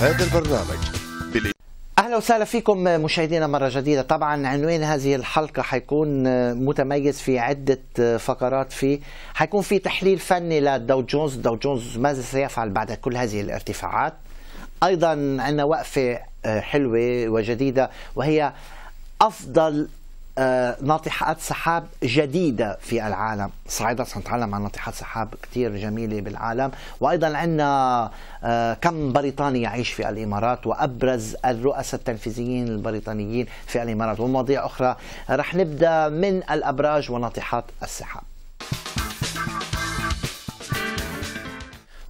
هذا البرنامج اهلا وسهلا فيكم مشاهدينا مره جديده طبعا عنوان هذه الحلقه حيكون متميز في عده فقرات فيه حيكون في تحليل فني للدو جونز دو جونز ماذا سيفعل بعد كل هذه الارتفاعات ايضا عندنا وقفه حلوه وجديده وهي افضل آه، ناطحات سحاب جديده في العالم صعيدا سنتعلم عن ناطحات سحاب كثير جميله بالعالم وايضا عندنا آه، كم بريطاني يعيش في الامارات وابرز الرؤساء التنفيذيين البريطانيين في الامارات ومواضيع اخرى رح نبدا من الابراج وناطحات السحاب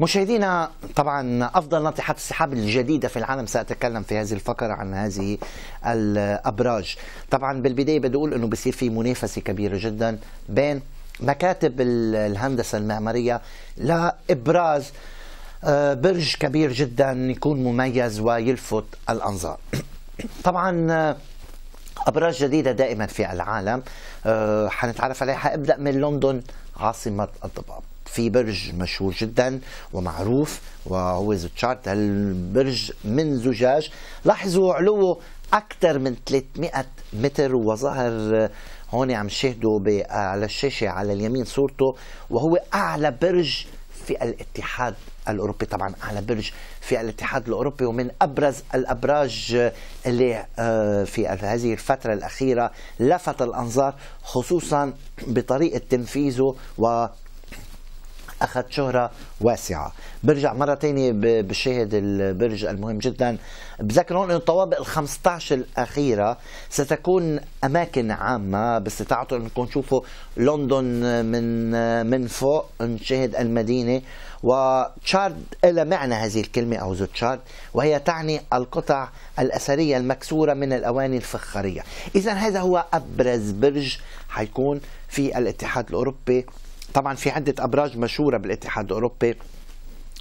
مشاهدينا طبعا افضل ناطحات السحاب الجديده في العالم ساتكلم في هذه الفقره عن هذه الابراج طبعا بالبدايه بدي اقول انه بصير في منافسه كبيره جدا بين مكاتب الهندسه المعماريه لابراز آه، برج كبير جدا يكون مميز ويلفت الانظار طبعا آه، ابراج جديده دائما في العالم آه، حنتعرف عليها حابدا من لندن عاصمه الضباب في برج مشهور جدا ومعروف وهو ذو تشارت هالبرج من زجاج لاحظوا علوه أكثر من 300 متر وظهر هون عم شاهدوا على الشاشة على اليمين صورته وهو أعلى برج في الاتحاد الاوروبي طبعا اعلى برج في الاتحاد الاوروبي ومن ابرز الابراج اللي آه، في هذه الفتره الاخيره لفت الانظار خصوصا بطريقه تنفيذه و اخذ شهره واسعه برجع مره ثانيه بشاهد البرج المهم جدا بذكر هون انه الطوابق ال15 الاخيره ستكون اماكن عامه باستطاعته انكم تشوفوا لندن من من فوق نشاهد المدينه وتشارد لها معنى هذه الكلمة أو ذو تشارد وهي تعني القطع الأثرية المكسورة من الأواني الفخارية إذا هذا هو أبرز برج حيكون في الاتحاد الأوروبي طبعا في عدة أبراج مشهورة بالاتحاد الأوروبي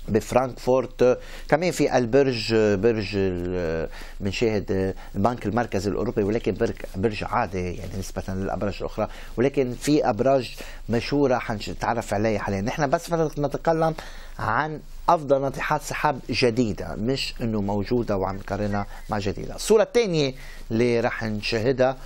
بفرانكفورت كمان في البرج برج بنشاهد البنك المركزي الاوروبي ولكن برج عادي يعني نسبه للابراج الاخرى ولكن في ابراج مشهوره حنتعرف عليها حاليا نحن بس نتكلم عن افضل ناطحات سحاب جديده مش انه موجوده وعم نقارنها مع جديده الصوره الثانيه اللي راح نشاهدها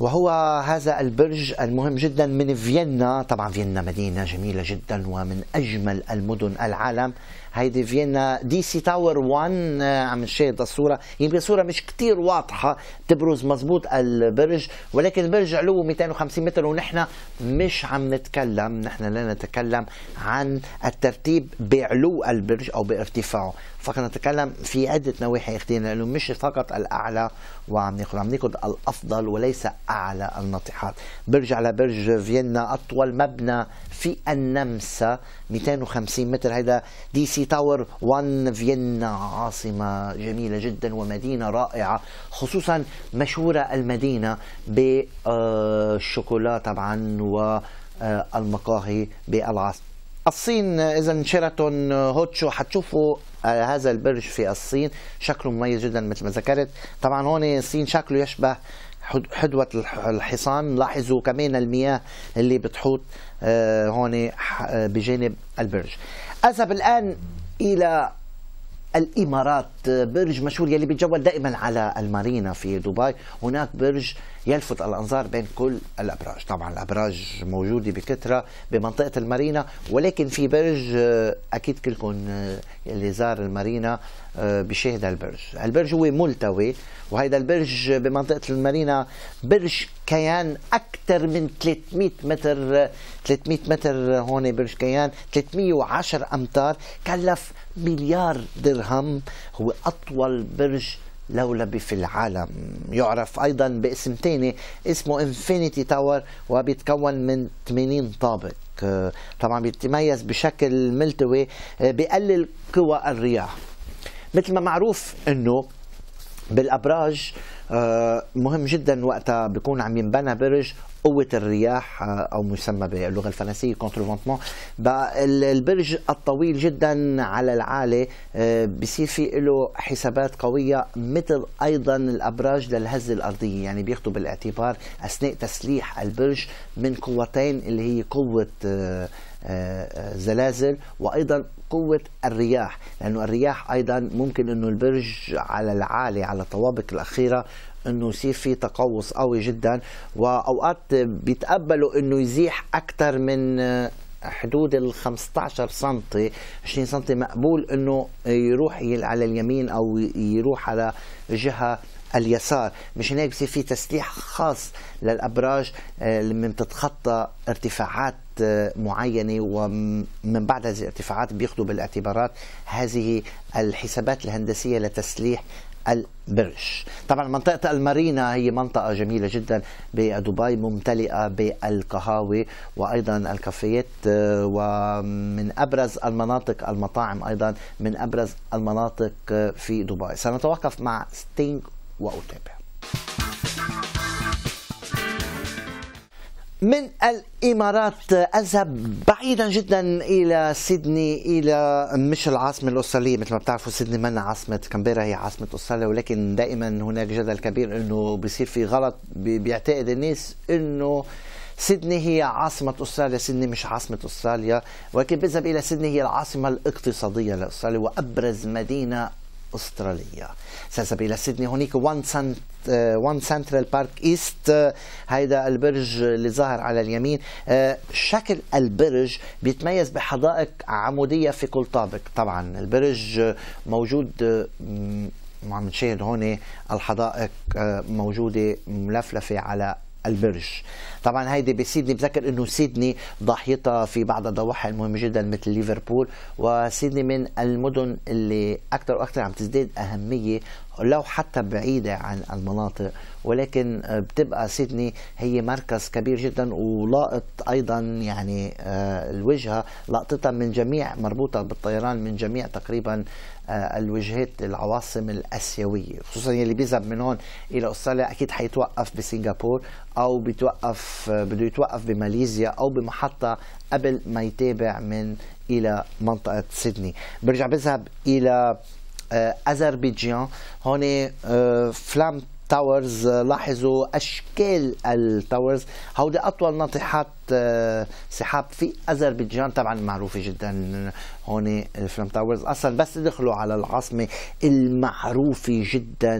وهو هذا البرج المهم جدا من فيينا طبعا فيينا مدينة جميلة جدا ومن أجمل المدن العالم هيدي فيينا دي سي تاور 1 عم نشاهد الصوره يمكن صوره مش كتير واضحه تبرز مزبوط البرج ولكن البرج علوه 250 متر ونحن مش عم نتكلم نحن لا نتكلم عن الترتيب بعلو البرج او بارتفاعه فقط نتكلم في عده نواحي اختينا لانه مش فقط الاعلى وعم ناخذ عم ناخذ الافضل وليس اعلى الناطحات برج على برج فيينا اطول مبنى في النمسا 250 متر هيدا دي سي تاور 1 فيينا عاصمة جميلة جدا ومدينة رائعة خصوصا مشهورة المدينة بالشوكولا آه، طبعا والمقاهي آه، بالعاصمة الصين اذا شيراتون آه، هوتشو حتشوفوا هذا البرج في الصين شكله مميز جدا مثل ما ذكرت طبعا هون الصين شكله يشبه حدوة الحصان لاحظوا كمان المياه اللي بتحوط هون بجانب البرج أذهب الآن الى الامارات برج مشهور يلي بيتجول دائما على المارينا في دبي هناك برج يلفت الانظار بين كل الابراج طبعا الابراج موجوده بكثره بمنطقه المارينا ولكن في برج آه، اكيد كلكم آه، اللي زار المارينا آه، بشاهد هالبرج البرج هو ملتوي وهيدا البرج بمنطقه المارينا برج كيان اكثر من 300 متر 300 متر هون برج كيان 310 امتار كلف مليار درهم هو اطول برج لولبي في العالم يعرف أيضا باسم ثاني اسمه انفينيتي تاور وبيتكون من 80 طابق طبعا بيتميز بشكل ملتوي آه، بقلل قوى الرياح مثل ما معروف انه بالابراج آه، مهم جدا وقتها بيكون عم ينبنى برج قوه الرياح آه، او مسمى باللغه الفرنسيه كونتروفونتمون البرج الطويل جدا على العالي آه، بصير في له حسابات قويه مثل ايضا الابراج للهزه الارضيه يعني بياخذوا بالاعتبار اثناء تسليح البرج من قوتين اللي هي قوه آه، زلازل وايضا قوة الرياح لأنه الرياح أيضا ممكن أنه البرج على العالي على الطوابق الأخيرة انه يصير في تقوس قوي جدا واوقات بيتقبلوا انه يزيح اكثر من آه، حدود ال 15 سم 20 سم مقبول انه يروح على اليمين او يروح على جهه اليسار مشان هيك بصير في تسليح خاص للابراج آه، اللي بتتخطى ارتفاعات آه، معينه ومن بعد هذه الارتفاعات بياخذوا بالاعتبارات هذه الحسابات الهندسيه لتسليح البرش طبعا منطقة المارينا هي منطقة جميلة جدا بدبي ممتلئة بالقهاوي وأيضا الكافيات آه، ومن أبرز المناطق المطاعم أيضا من أبرز المناطق آه، في دبي سنتوقف مع ستينغ وأتابع من الامارات اذهب بعيدا جدا الى سيدني الى مش العاصمه الاستراليه مثل ما بتعرفوا سيدني منا عاصمه كامبيرا هي عاصمه استراليا ولكن دائما هناك جدل كبير انه بيصير في غلط بيعتقد الناس انه سيدني هي عاصمة أستراليا سيدني مش عاصمة أستراليا ولكن بذهب إلى سيدني هي العاصمة الاقتصادية لأستراليا وأبرز مدينة أسترالية سأذهب إلى سيدني هناك وان سنت وان سنترال بارك ايست هيدا البرج اللي ظاهر على اليمين آه، شكل البرج بيتميز بحدائق عموديه في كل طابق طبعا البرج موجود آه، عم نشاهد هون الحدائق آه، موجوده ملفلفه على البرج طبعا هيدي بسيدني بذكر انه سيدني ضاحيتها في بعض الضواحي المهمه جدا مثل ليفربول وسيدني من المدن اللي اكثر واكثر عم تزداد اهميه لو حتى بعيدة عن المناطق ولكن بتبقى سيدني هي مركز كبير جدا ولاقط أيضا يعني آه، الوجهة لقطتها من جميع مربوطة بالطيران من جميع تقريبا آه، الوجهات العواصم الاسيويه خصوصا اللي بيذهب من هون الى استراليا اكيد حيتوقف بسنغافور او بتوقف آه، بده يتوقف بماليزيا او بمحطه قبل ما يتابع من الى منطقه سيدني برجع بذهب الى آه، أذربيجان هون فلام آه، تاورز آه، لاحظوا اشكال التاورز هودي اطول ناطحات سحاب في اذربيجان طبعا معروفه جدا هون الفلم تاورز اصلا بس دخلوا على العاصمه المعروفه جدا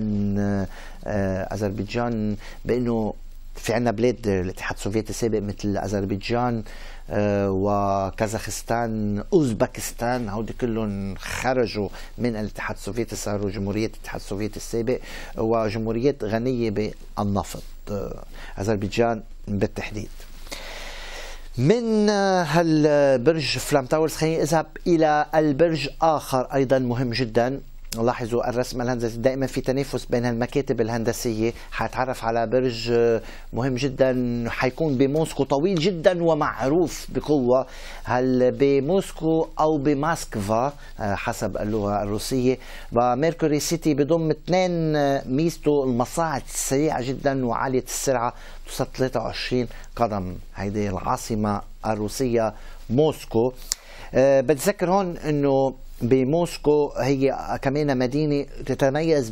اذربيجان بانه في عنا بلاد الاتحاد السوفيتي السابق مثل اذربيجان آه، وكازاخستان اوزبكستان هودي كلهم خرجوا من الاتحاد السوفيتي صاروا جمهورية الاتحاد السوفيتي السابق وجمهوريات غنية بالنفط آه، اذربيجان بالتحديد من آه، هالبرج فلام تاورز خليني اذهب الى البرج اخر ايضا مهم جدا لاحظوا الرسم الهندسي دائما في تنافس بين المكاتب الهندسية حيتعرف على برج آه، مهم جدا حيكون بموسكو طويل جدا ومعروف بقوة هل بموسكو أو بماسكفا آه، حسب اللغة الروسية وميركوري سيتي بضم اثنين آه، ميزته المصاعد السريعة جدا وعالية السرعة توصل 23 قدم هيدي العاصمة الروسية موسكو بتذكر هون انه بموسكو هي كمان مدينة تتميز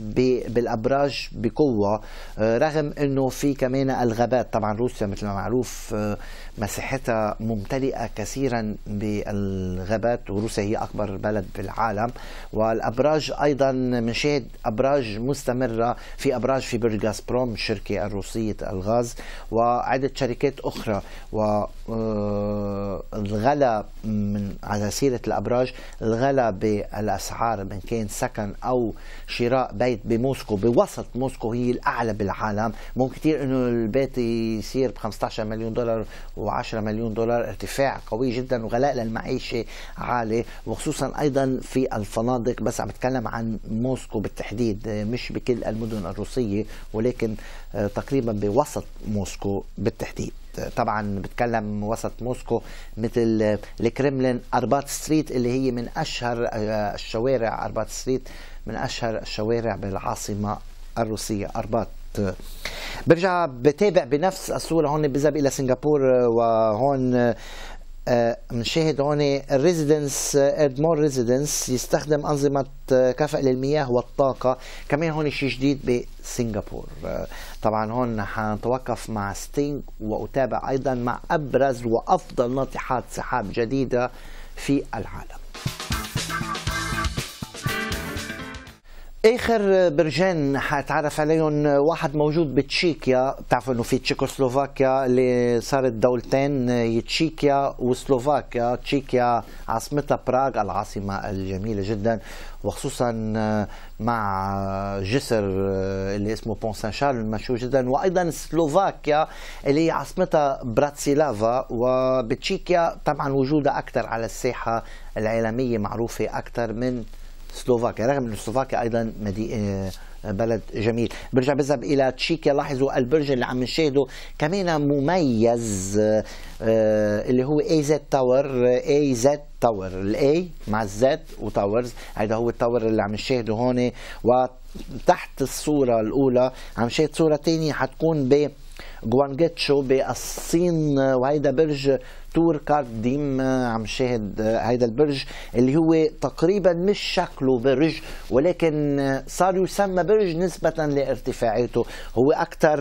بالأبراج بقوة آه، رغم أنه في كمان الغابات طبعا روسيا مثل ما معروف آه، مساحتها ممتلئة كثيرا بالغابات وروسيا هي أكبر بلد بالعالم والأبراج أيضا بنشاهد أبراج مستمرة في أبراج في برغاز بروم الشركة الروسية الغاز وعدة شركات أخرى و آه، الغلا من على سيرة الأبراج الغلا بالأسعار من كان سكن أو شراء بيت بموسكو بوسط موسكو هي الأعلى بالعالم مو كتير أنه البيت يصير ب 15 مليون دولار و10 مليون دولار ارتفاع قوي جدا وغلاء للمعيشة عالي وخصوصا أيضا في الفنادق بس عم بتكلم عن موسكو بالتحديد مش بكل المدن الروسية ولكن آه، تقريبا بوسط موسكو بالتحديد طبعا بتكلم وسط موسكو مثل الكرملين أربات ستريت اللي هي من أشهر آه، الشوارع أربات ستريت من أشهر الشوارع بالعاصمة الروسية أربات آه، برجع بتابع بنفس الصورة هون بذهب إلى سنغافورة وهون بنشاهد هون الريزيدنس اردمور ريزيدنس يستخدم انظمه آه، كفء للمياه والطاقه كمان هون شيء جديد بسنغافور آه، طبعا هون حنتوقف مع ستينغ واتابع ايضا مع ابرز وافضل ناطحات سحاب جديده في العالم اخر برجين حتعرف عليهم واحد موجود بتشيكيا بتعرفوا انه في تشيكوسلوفاكيا اللي صارت دولتين هي تشيكيا وسلوفاكيا تشيكيا عاصمتها براغ العاصمه الجميله جدا وخصوصا آه، مع آه، جسر آه، اللي اسمه بون سان شارل المشهور جدا وايضا سلوفاكيا اللي هي عاصمتها براتسيلافا وبتشيكيا طبعا وجودها اكثر على الساحه العالميه معروفه اكثر من سلوفاكيا رغم أن سلوفاكيا أيضا آه، بلد جميل برجع بذهب إلى تشيكيا لاحظوا البرج اللي عم نشاهده كمان مميز آه، آه، اللي هو اي زد تاور اي زد تاور الاي مع الزد وتاورز هذا هو التاور اللي عم نشاهده هون وتحت الصورة الأولى عم نشاهد صورة ثانيه حتكون ب جوانجيتشو بالصين وهيدا برج تور كارديم عم شاهد هيدا البرج اللي هو تقريبا مش شكله برج ولكن صار يسمى برج نسبة لارتفاعاته هو أكثر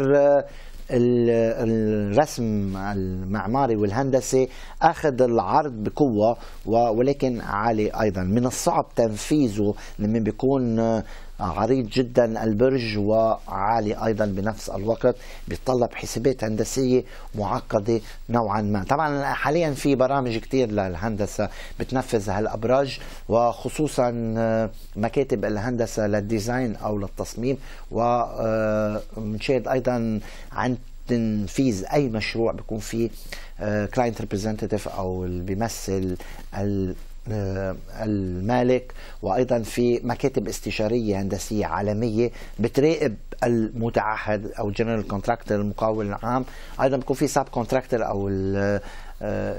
الرسم المعماري والهندسي اخذ العرض بقوه ولكن عالي ايضا من الصعب تنفيذه لما بيكون عريض جدا البرج وعالي ايضا بنفس الوقت بيتطلب حسابات هندسيه معقده نوعا ما طبعا حاليا في برامج كثير للهندسه بتنفذ هالابراج وخصوصا آه، مكاتب الهندسه للديزاين او للتصميم ومنشاهد آه، ايضا عند تنفيذ اي مشروع بيكون فيه كلاينت آه، ريبريزنتيف او اللي بيمثل آه، المالك وايضا في مكاتب استشاريه هندسيه عالميه بتراقب المتعهد او جنرال كونتراكتر المقاول العام ايضا بيكون في ساب كونتراكتر او آه،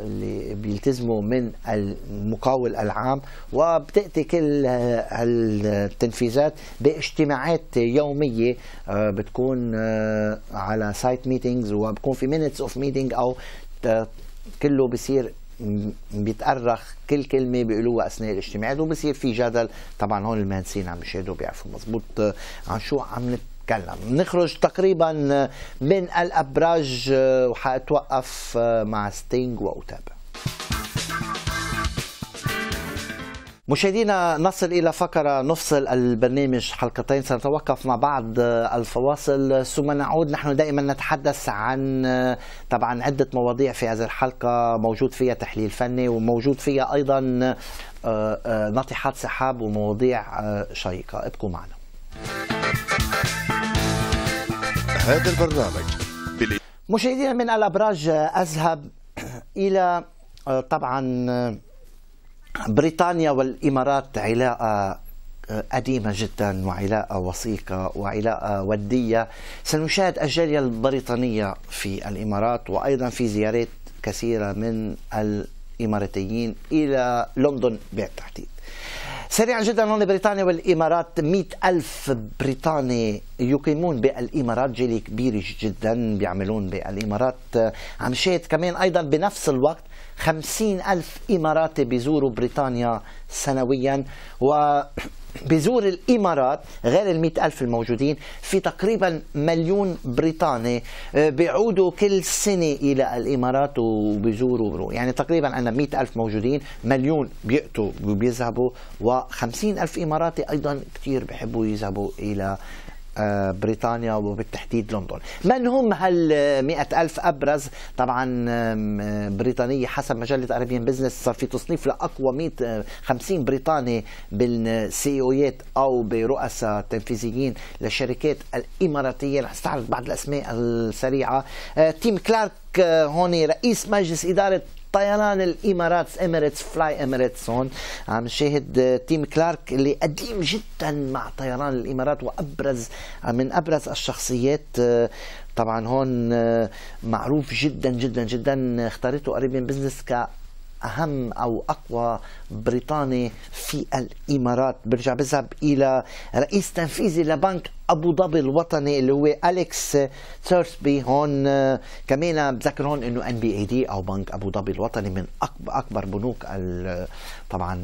اللي بيلتزموا من المقاول العام وبتاتي كل التنفيذات باجتماعات يوميه آه، بتكون على سايت ميتينجز وبكون في مينتس اوف ميتينج او كله بصير بيتأرخ كل كلمه بيقولوها اثناء الاجتماعات وبصير في جدل طبعا هون المهندسين عم يشهدوا بيعرفوا مزبوط آه، عن شو عم نتكلم نخرج تقريبا آه، من الابراج آه، وحاتوقف مع ستينج واتابع مشاهدينا نصل إلى فقرة نفصل البرنامج حلقتين سنتوقف مع بعض آه، الفواصل ثم نعود نحن دائما نتحدث عن آه، طبعا عدة مواضيع في هذه الحلقة موجود فيها تحليل فني وموجود فيها أيضا آه، ناطحات سحاب ومواضيع شيقة ابقوا معنا هذا البرنامج مشاهدينا من الأبراج أذهب إلى طبعا بريطانيا والامارات علاقه آه، قديمة جدا وعلاقة وثيقة وعلاقة ودية سنشاهد الجالية البريطانية في الإمارات وأيضا في زيارات كثيرة من الإماراتيين إلى لندن بالتحديد سريعا جدا هون بريطانيا والإمارات 100 ألف بريطاني يقيمون بالإمارات جيل كبير جدا بيعملون بالإمارات عم شاهد كمان أيضا بنفس الوقت خمسين ألف إماراتي بيزوروا بريطانيا سنويا و بزور الامارات غير ال ألف الموجودين في تقريبا مليون بريطاني آه، بيعودوا كل سنه الى الامارات وبيزوروا يعني تقريبا عندنا ألف موجودين مليون بيأتوا وبيذهبوا و ألف اماراتي ايضا كثير بحبوا يذهبوا الى آه، بريطانيا وبالتحديد لندن من هم هال ألف أبرز طبعا آه، بريطانية حسب مجلة أربعين بزنس صار في تصنيف لأقوى 100 50 آه، بريطاني بالسيويات أو برؤساء تنفيذيين للشركات الإماراتية رح استعرض بعض الأسماء السريعة تيم كلارك هون رئيس مجلس إدارة طيران الامارات اميريتس فلاي اميريتس هون عم نشاهد آه، تيم كلارك اللي قديم جدا مع طيران الامارات وابرز آه، من ابرز الشخصيات آه، طبعا هون معروف جدا جدا جدا اختارته قريب من بزنس ك أهم أو أقوى بريطاني في الإمارات برجع بذهب إلى رئيس تنفيذي لبنك ابو ظبي الوطني اللي هو اليكس ثيرسبي هون كمان بذكر هون انه ان بي اي دي او بنك ابو ظبي الوطني من اكبر بنوك طبعا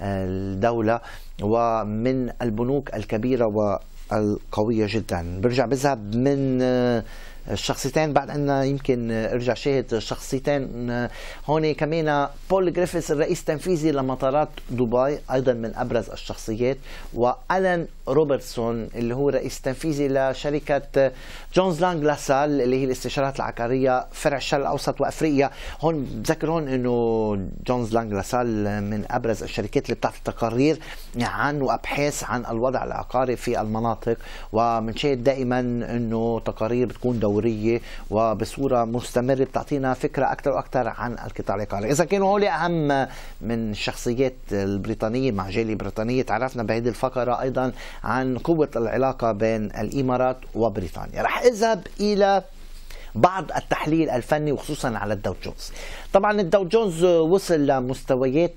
الدوله ومن البنوك الكبيره والقويه جدا برجع بذهب من الشخصيتين بعد عندنا يمكن ارجع شاهد شخصيتين هون كمان بول جريفيث الرئيس التنفيذي لمطارات دبي ايضا من ابرز الشخصيات والان روبرتسون اللي هو رئيس تنفيذي لشركة جونز لانج لاسال اللي هي الاستشارات العقارية فرع الشرق الأوسط وأفريقيا هون بتذكر هون أنه جونز لانج لاسال من أبرز الشركات اللي بتعطي تقارير عن وأبحاث عن الوضع العقاري في المناطق ومنشاهد دائما أنه تقارير بتكون دورية وبصورة مستمرة بتعطينا فكرة أكثر وأكثر عن القطاع العقاري إذا كانوا هول أهم من الشخصيات البريطانية مع جالية بريطانية تعرفنا بهذه الفقرة أيضا عن قوة العلاقة بين الإمارات وبريطانيا رح أذهب إلى بعض التحليل الفني وخصوصا على الدو جونز طبعا الدو جونز وصل لمستويات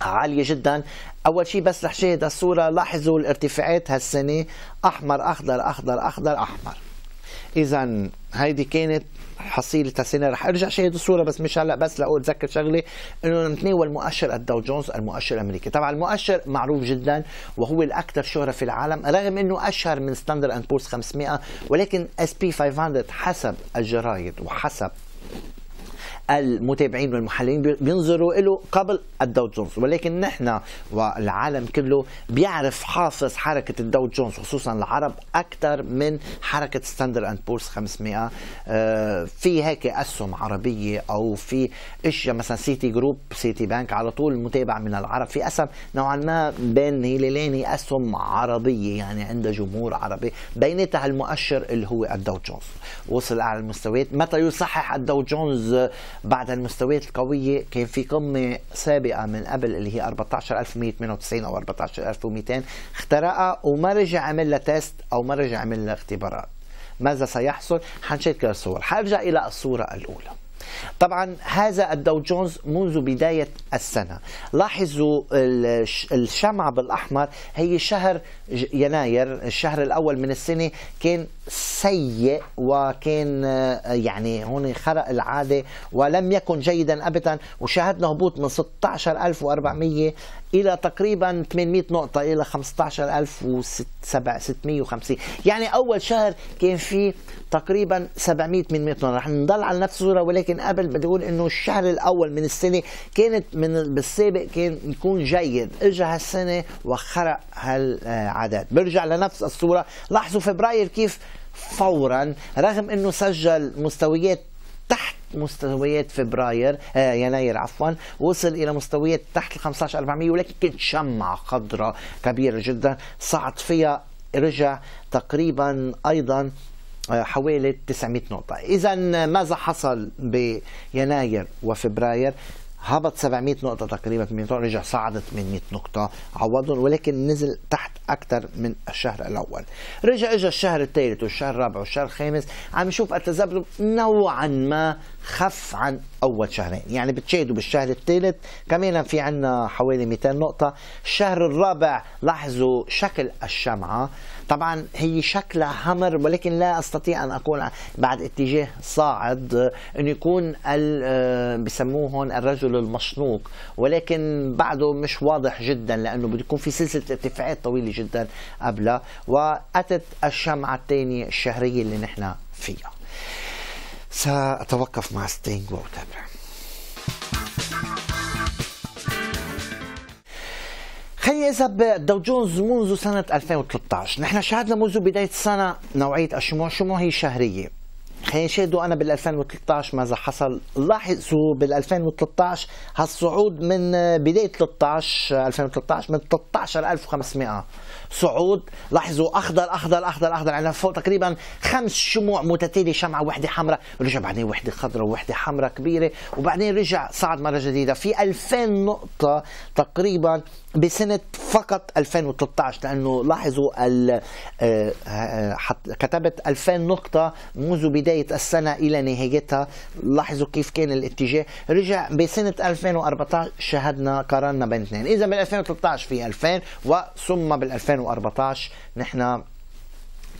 عالية جدا أول شيء بس رح شاهد الصورة لاحظوا الارتفاعات هالسنة أحمر أخضر أخضر أخضر أحمر اذا هيدي كانت حصيلة السنة رح ارجع شاهد الصورة بس مش هلا بس لاقول اتذكر شغلة انه نتناول مؤشر الدو جونز المؤشر الامريكي، طبعا المؤشر معروف جدا وهو الاكثر شهرة في العالم رغم انه اشهر من ستاندر اند بورس 500 ولكن اس بي 500 حسب الجرايد وحسب المتابعين والمحللين بينظروا له قبل الدو جونز ولكن نحن والعالم كله بيعرف حاصص حركه الدو جونز خصوصا العرب اكثر من حركه ستاندر اند بورس 500 آه، في هيك اسهم عربيه او في اشياء مثلا سيتي جروب سيتي بانك على طول متابع من العرب في اسهم نوعا ما بين هلالين اسهم عربيه يعني عندها جمهور عربي بيناتها المؤشر اللي هو الدو جونز وصل اعلى المستويات متى يصحح الدو جونز بعد المستويات القوية كان في قمة سابقة من قبل اللي هي 14198 أو 14200 اخترقها وما رجع عمل لها تيست أو ما رجع عمل لها اختبارات ماذا سيحصل؟ حنشيك الصور حرجع إلى الصورة الأولى طبعا هذا الدو جونز منذ بداية السنة لاحظوا الشمعة بالأحمر هي شهر يناير الشهر الأول من السنة كان سيء وكان آه، يعني هون خرق العاده ولم يكن جيدا ابدا وشاهدنا هبوط من 16400 الى تقريبا 800 نقطه الى 15650 يعني اول شهر كان في تقريبا 700 800 نقطه رح نضل على نفس الصوره ولكن قبل بدي اقول انه الشهر الاول من السنه كانت من بالسابق كان يكون جيد اجى هالسنه وخرق هالعدد برجع لنفس الصوره لاحظوا فبراير كيف فورا رغم انه سجل مستويات تحت مستويات فبراير آه يناير عفوا وصل الى مستويات تحت ال 15400 ولكن كانت شمعه خضراء كبيره جدا صعد فيها رجع تقريبا ايضا آه، حوالي 900 نقطة إذا ماذا حصل بيناير وفبراير هبط 700 نقطة تقريبا 800 نقطة رجع صعد 800 نقطة عوضهم ولكن نزل تحت أكثر من الشهر الأول رجع إجا الشهر الثالث والشهر الرابع والشهر الخامس عم نشوف التذبذب نوعا ما خف عن أول شهرين يعني بتشاهدوا بالشهر الثالث كمان في عنا حوالي 200 نقطة الشهر الرابع لاحظوا شكل الشمعة طبعا هي شكلها حمر ولكن لا استطيع ان اقول بعد اتجاه صاعد ان يكون آه، بسموه هون الرجل المشنوق ولكن بعده مش واضح جدا لانه بده يكون في سلسله ارتفاعات طويله جدا قبلها واتت الشمعه الثانيه الشهريه اللي نحن فيها ساتوقف مع ستينج واتابع خليني اذهب بالدو جونز منذ سنه 2013 نحن شاهدنا منذ بدايه السنه نوعيه الشموع شموع هي شهريه خلينا نشاهدوا انا بال 2013 ماذا حصل لاحظوا بال 2013 هالصعود من بدايه 13 2013 من 13500 صعود لاحظوا اخضر اخضر اخضر اخضر عندنا يعني فوق تقريبا خمس شموع متتاليه شمعه وحده حمراء رجع بعدين وحده خضراء وحده حمراء كبيره وبعدين رجع صعد مره جديده في 2000 نقطه تقريبا بسنه فقط 2013 لانه لاحظوا آه، آه، كتبت 2000 نقطه منذ بدايه بداية السنة إلى نهايتها لاحظوا كيف كان الاتجاه رجع بسنة 2014 شهدنا قارنا بين اثنين إذا بال 2013 في 2000 وثم بال 2014 نحن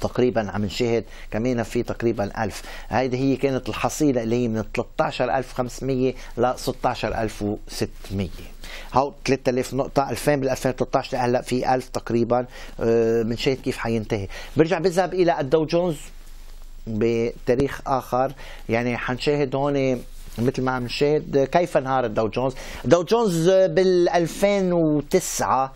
تقريبا عم نشاهد كمان في تقريبا 1000 هيدي هي كانت الحصيلة اللي هي من 13500 ل 16600 هاو 3000 نقطة 2000 بال 2013 لهلا في 1000 تقريبا بنشاهد آه، كيف حينتهي برجع بذهب إلى الدو جونز بتاريخ اخر يعني حنشاهد هون مثل ما عم نشاهد كيف انهار الدو جونز الدو جونز بال 2009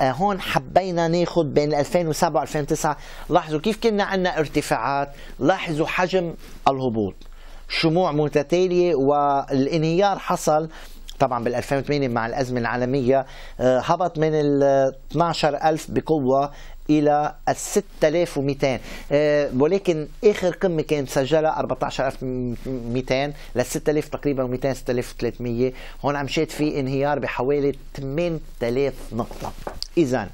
آه، هون حبينا ناخذ بين 2007 و 2009 لاحظوا كيف كنا عندنا ارتفاعات لاحظوا حجم الهبوط شموع متتالية والانهيار حصل طبعا بال 2008 مع الازمه العالميه آه، هبط من ال 12000 بقوه الى ال 6200 آه، ولكن اخر قمه كانت مسجله 14200 ل 6000 تقريبا 200 6300 هون عم شات في انهيار بحوالي 8000 نقطه اذا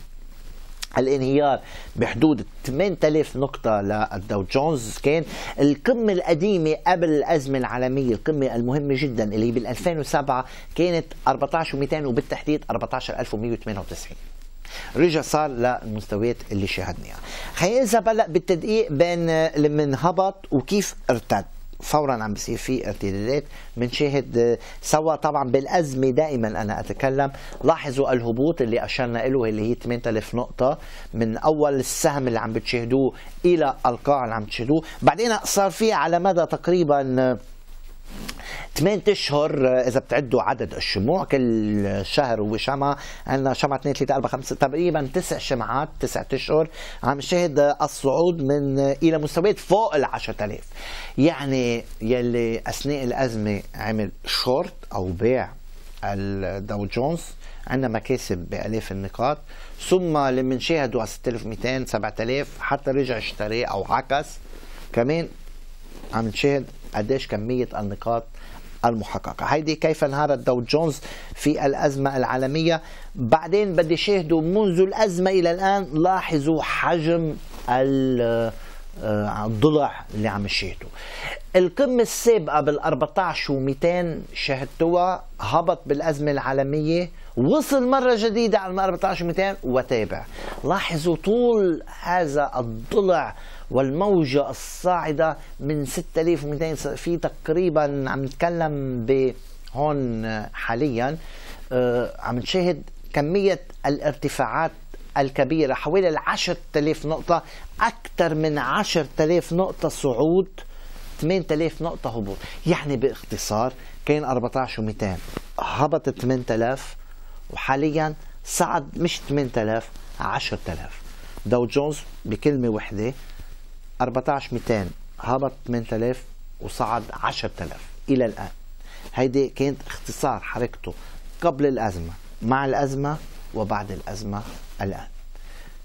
الانهيار بحدود 8000 نقطة للدو جونز كان القمة القديمة قبل الأزمة العالمية القمة المهمة جدا اللي هي بال 2007 كانت 14200 وبالتحديد 14198 رجع صار للمستويات اللي شاهدناها خلينا اذا بلق بالتدقيق بين آه، من هبط وكيف ارتد فورا عم بيصير في ارتدادات بنشاهد آه، سوا طبعا بالازمه دائما انا اتكلم لاحظوا الهبوط اللي اشرنا له اللي هي 8000 نقطه من اول السهم اللي عم بتشاهدوه الى القاع اللي عم تشاهدوه بعدين صار في على مدى تقريبا آه، ثمان اشهر آه، اذا بتعدوا عدد الشموع كل شهر هو شمع عندنا شمعة 2 3 4 5 تقريبا تسع شمعات تسع اشهر عم نشاهد الصعود من الى مستويات فوق ال 10000 يعني يلي اثناء الازمه عمل شورت او بيع الداو جونز عندنا مكاسب بالاف النقاط ثم لما نشاهدوا على 6200 7000 حتى رجع اشتري او عكس كمان عم نشاهد قديش كمية النقاط المحققة هيدي كيف انهارت الدو جونز في الأزمة العالمية بعدين بدي شاهدوا منذ الأزمة إلى الآن لاحظوا حجم آه، الضلع اللي عم نشاهده القمة السابقة بال 14 و 200 شاهدتوها هبط بالأزمة العالمية وصل مرة جديدة على الماء 14200 وتابع لاحظوا طول هذا الضلع والموجة الصاعدة من 6200 في تقريبا عم نتكلم بهون حاليا آه، عم نشاهد كمية الارتفاعات الكبيرة حوالي ال 10000 نقطة أكثر من 10000 نقطة صعود 8000 نقطة هبوط يعني باختصار كان 14200 هبط 8000 وحاليا صعد مش 8000 10000 داو جونز بكلمه وحده 14200 هبط 8000 وصعد 10000 الى الان هيدي كانت اختصار حركته قبل الازمه مع الازمه وبعد الازمه الان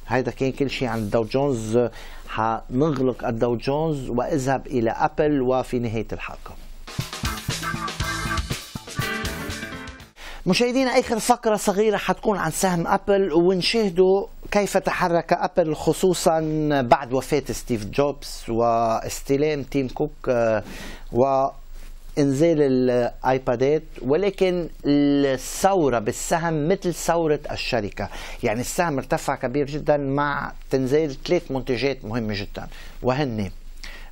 هيدا كان كل شيء عن داو جونز حنغلق الداو جونز واذهب الى ابل وفي نهايه الحلقه مشاهدينا اخر فقره صغيره حتكون عن سهم ابل ونشاهدوا كيف تحرك ابل خصوصا بعد وفاه ستيف جوبز واستلام تيم كوك آه، و انزال الايبادات ولكن الثوره بالسهم مثل ثوره الشركه، يعني السهم ارتفع كبير جدا مع تنزيل ثلاث منتجات مهمه جدا وهن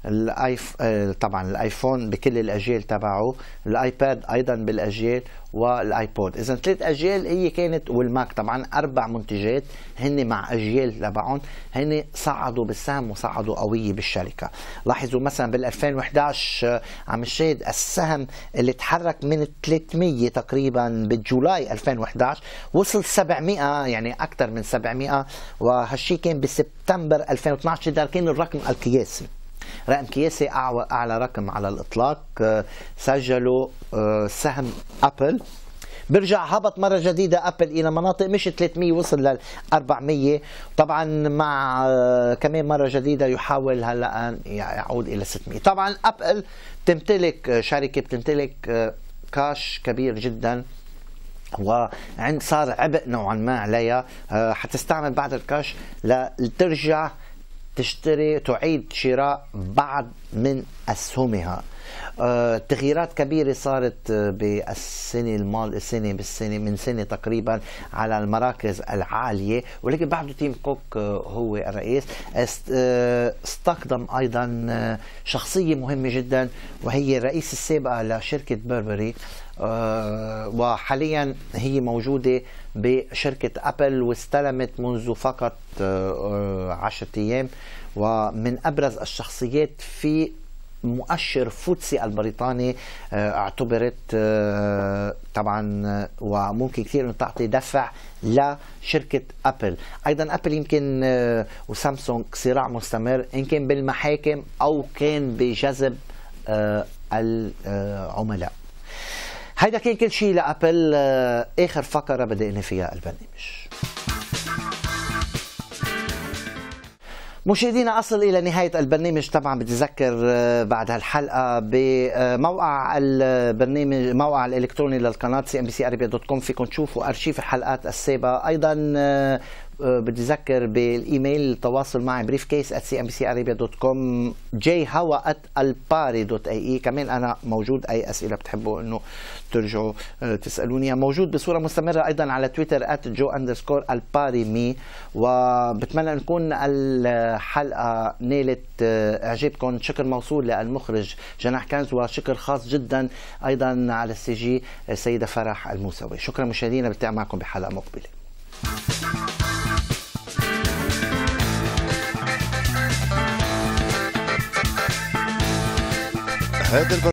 الايف آه، طبعا الايفون بكل الاجيال تبعه الايباد ايضا بالاجيال والايبود اذا ثلاث اجيال هي كانت والماك طبعا اربع منتجات هن مع اجيال تبعهم هن صعدوا بالسهم وصعدوا قويه بالشركه لاحظوا مثلا بال 2011 آه، عم نشاهد السهم اللي تحرك من 300 تقريبا بجولاي 2011 وصل 700 يعني اكثر من 700 وهالشيء كان بسبتمبر 2012 ده كان الرقم القياسي رقم قياسي اعلى رقم على الاطلاق آه، سجله آه، سهم ابل برجع هبط مره جديده ابل الى مناطق مش 300 وصل لل 400 طبعا مع آه، كمان مره جديده يحاول هلا ان يعود الى 600 طبعا ابل بتمتلك شركه بتمتلك كاش كبير جدا وعند صار عبء نوعا ما عليها حتستعمل بعض الكاش لترجع تشتري تعيد شراء بعض من أسهمها آه، تغييرات كبيرة صارت آه، بالسنة المال السنة بالسنة من سنة تقريبا على المراكز العالية ولكن بعده تيم كوك آه، هو الرئيس استخدم أيضا شخصية مهمة جدا وهي الرئيس السابقة لشركة بربري وحاليا هي موجودة بشركة أبل واستلمت منذ فقط عشرة أيام ومن أبرز الشخصيات في مؤشر فوتسي البريطاني آه، اعتبرت آه، طبعا آه، وممكن كثير انه تعطي دفع لشركه ابل ايضا ابل يمكن وسامسونج صراع مستمر ان كان بالمحاكم او كان بجذب العملاء هيدا كان كل شيء لابل اخر فقره بدي انهي فيها البرنامج مشاهدينا اصل الى نهايه البرنامج طبعا بتذكر آه، بعد هالحلقه بموقع البرنامج موقع الالكتروني للقناه سي ام بي سي دوت كوم فيكم تشوفوا ارشيف الحلقات السابقه ايضا آه، أه، بدي اذكر بالايميل التواصل معي بريف كيس at كوم جاي هوا at الباري دوت اي اي كمان انا موجود اي اسئله بتحبوا انه ترجعوا أه، تسالوني موجود بصوره مستمره ايضا على تويتر at جو اندرسكور الباري مي وبتمنى نكون الحلقه نالت أه، اعجابكم شكر موصول للمخرج جناح كنز وشكر خاص جدا ايضا على السي جي السيده فرح الموسوي شكرا مشاهدينا بتابع معكم بحلقه مقبله Herbert